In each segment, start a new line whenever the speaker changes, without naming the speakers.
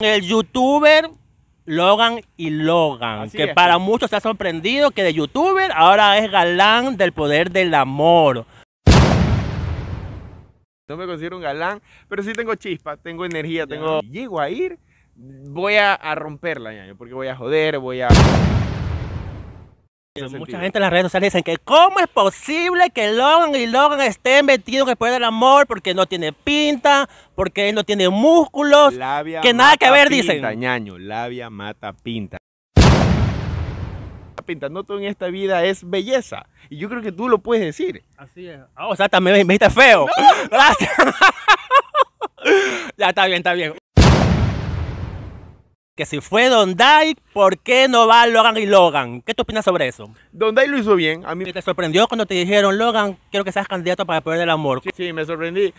El youtuber Logan y Logan, que para muchos se ha sorprendido que de youtuber ahora es galán del poder del amor.
No me considero un galán, pero si tengo chispa, tengo energía, tengo... Llego a ir, voy a, romperla, porque voy a joder, voy a...
Mucha gente en las redes sociales dicen que cómo es posible que Logan y Logan estén metidos que del el amor porque no tiene pinta, porque él no tiene músculos, que nada que ver, dicen.
Ñaño, labia mata pinta. no tú
en esta vida es belleza. Y yo creo que tú lo puedes decir. Así es. Ah, o sea, también me, feo. ya está bien, está bien que si fue Don Dai, ¿por qué no va Logan y Logan? ¿Qué tú opinas sobre eso? Don Dai lo hizo bien. A mí... ¿Te sorprendió cuando te dijeron, Logan, quiero que seas candidato para el poder del amor?
Sí, me sorprendí.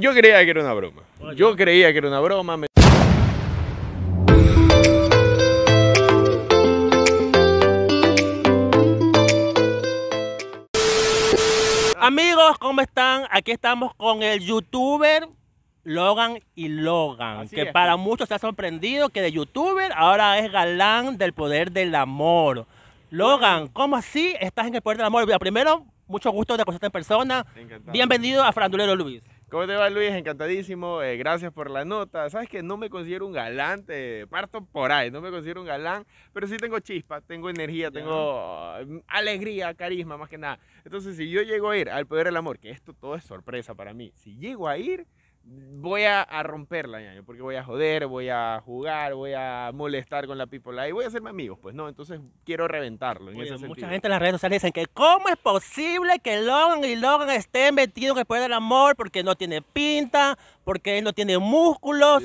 Yo creía que era una broma. Yo creía que era una broma.
Amigos, ¿cómo están? Aquí estamos con el youtuber Logan y Logan, que para pues. muchos se ha sorprendido que de youtuber ahora es galán del poder del amor. Logan, ¿cómo así estás en el poder del amor? primero, mucho gusto de conocerte en persona. Bienvenido a Frandulero Luis.
¿Cómo te va Luis? Encantadísimo, eh, gracias por la nota. Sabes que no me considero un galán, parto por ahí, no me considero un galán, pero sí tengo chispa, tengo energía, tengo mm, alegría, carisma, más que nada. Entonces, si yo llego a ir al Poder del Amor, que esto todo es sorpresa para mí, si llego a ir, voy a, romperla, ñaño, porque voy a joder, voy a jugar, voy a molestar con la people Y voy a hacerme amigos, pues no, entonces quiero reventarlo. mucha
gente en las redes sociales dicen que cómo es posible que Logan y Logan estén metidos después del el amor porque no tiene pinta, porque él no tiene músculos,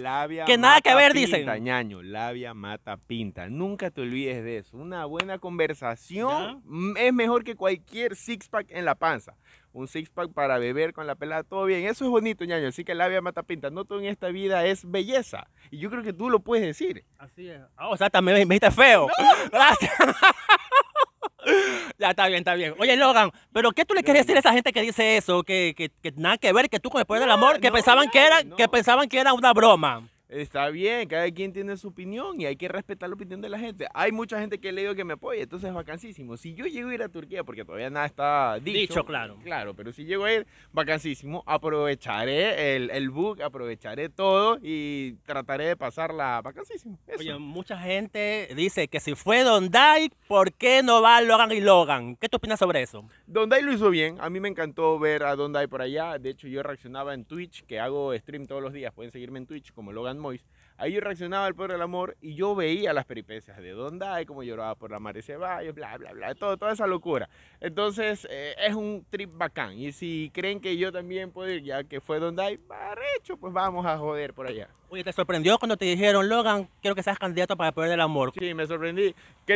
que nada que ver, dicen.
Ñaño, labia mata pinta, nunca te olvides de eso. Una buena conversación es mejor que cualquier six pack en la panza un six pack para beber con la pelada, todo bien. Eso es bonito, ñaño. Así que labia mata pinta. No todo en esta vida es belleza. Y yo creo que tú lo
puedes decir. Así es. Ah, o sea, también me, me feo. ya está bien, está bien. Oye, Logan, ¿pero qué tú le quieres decir a esa gente que dice eso? Que, nada que ver, que tú con el poder del amor, que pensaban que era, que pensaban que era una broma.
Está bien, cada quien tiene su opinión y hay que respetar la opinión de la gente. Hay mucha gente que le digo que me apoya, entonces es vacancísimo. Si yo llego a ir a Turquía, porque todavía nada está dicho. claro. Claro, pero si llego a ir, vacancísimo, aprovecharé el, book, aprovecharé todo y trataré de pasarla
vacancísimo. Oye, mucha gente dice que si fue Don Dai, ¿por qué no va Logan y Logan? ¿Qué tú opinas sobre eso? Don Dai lo hizo bien, a mí me encantó ver a Don Dai por allá. De hecho,
yo reaccionaba en Twitch, que hago stream todos los días. Pueden seguirme en Twitch como Logan Mois, ahí yo reaccionaba al Poder del Amor y yo veía las peripecias de hay como lloraba por la mar ese y bla, bla, bla, todo, toda esa locura. Entonces eh, es un trip bacán. Y si creen que yo también puedo ir, ya que fue hay hecho, pues vamos a joder por allá.
Oye, ¿te sorprendió cuando te dijeron, Logan, quiero que seas candidato para el Poder del Amor? Sí, me sorprendí.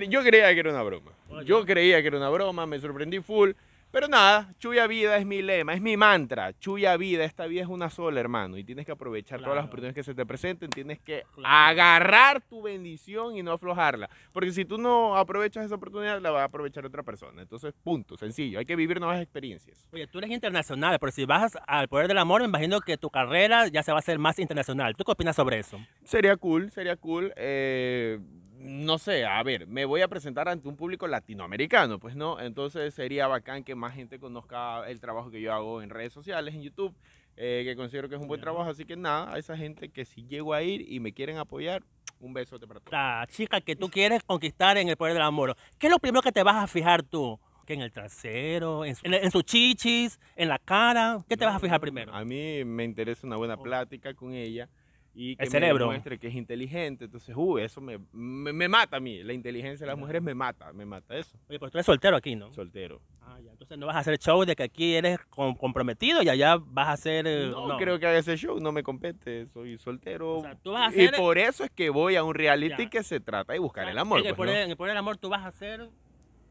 Yo creía que era una broma. Yo creía
que era una broma, me sorprendí full. Pero nada, chuya vida es mi lema, es mi mantra. Chuya vida, esta vida es una sola, hermano. Y tienes que aprovechar todas las oportunidades que se te presenten. Tienes que agarrar tu bendición y no aflojarla. Porque si tú no aprovechas esa oportunidad, la va a aprovechar otra persona. Entonces, punto, sencillo. Hay que vivir nuevas experiencias.
Oye, tú eres internacional, pero si vas al poder del amor, imagino que tu carrera ya se va a hacer más internacional. ¿Tú qué opinas sobre eso?
Sería cool, sería cool. Eh no sé, a ver, me voy a presentar ante un público latinoamericano, pues no, entonces sería bacán que más gente conozca el trabajo que yo hago en redes sociales, en YouTube, eh, que considero que es un buen trabajo, así que nada, a esa gente que si llego a ir y me quieren apoyar,
un besote para todos. La chica que tú quieres conquistar en el poder del amor, ¿qué es lo primero que te vas a fijar tú? que en el trasero, en, sus chichis, en la cara, ¿qué te vas a fijar
primero? A mí me interesa una buena plática con ella, y que el cerebro. me que es inteligente. Entonces, uh, eso me, mata a mí. La inteligencia de las mujeres me mata, me mata eso. Oye, pues tú eres soltero
aquí, ¿no? Soltero. Ah, ya. Entonces no vas a hacer show de que aquí eres comprometido y allá vas a hacer... Eh, no, creo
que haga ese show, no me compete, soy soltero. O sea, tú vas a hacer... Y por eso es que voy a un reality que se trata de buscar el amor. Pues, por, el,
por el amor tú vas a ser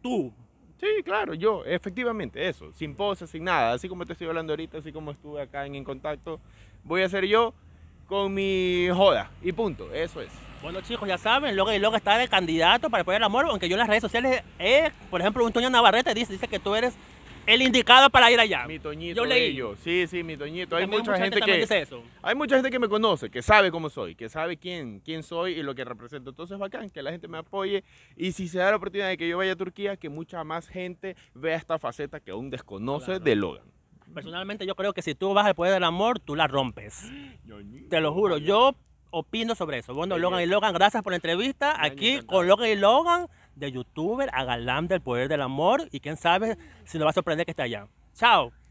tú. Sí, claro, yo, efectivamente, eso, sin poses, sin nada, así como te estoy hablando ahorita, así como estuve
acá en, en contacto, voy a ser yo, con mi joda. Y punto, eso es. Bueno chicos, ya saben, Logan y Logan está de candidato para apoyar el amor, aunque yo en las redes sociales, eh, por ejemplo, un Toño Navarrete dice, dice que tú eres el indicado para ir allá. Mi
Toñito, yo leí. Sí, sí, mi Toñito. Hay mucha, gente, que Hay mucha gente que me conoce, que sabe cómo soy, que sabe quién, quién soy y lo que represento. Entonces, bacán, que la gente me apoye y si se da la oportunidad de que yo vaya a Turquía, que mucha
más gente
vea esta faceta que aún desconoce de Logan.
Personalmente yo creo que si tú vas al poder del amor, tú la rompes. Te lo juro, yo opino sobre eso. Bueno, Logan y Logan, gracias por la entrevista. Aquí con Logan y Logan, de youtuber a galán del poder del amor. Y quién sabe si nos va a sorprender que esté allá. Chao.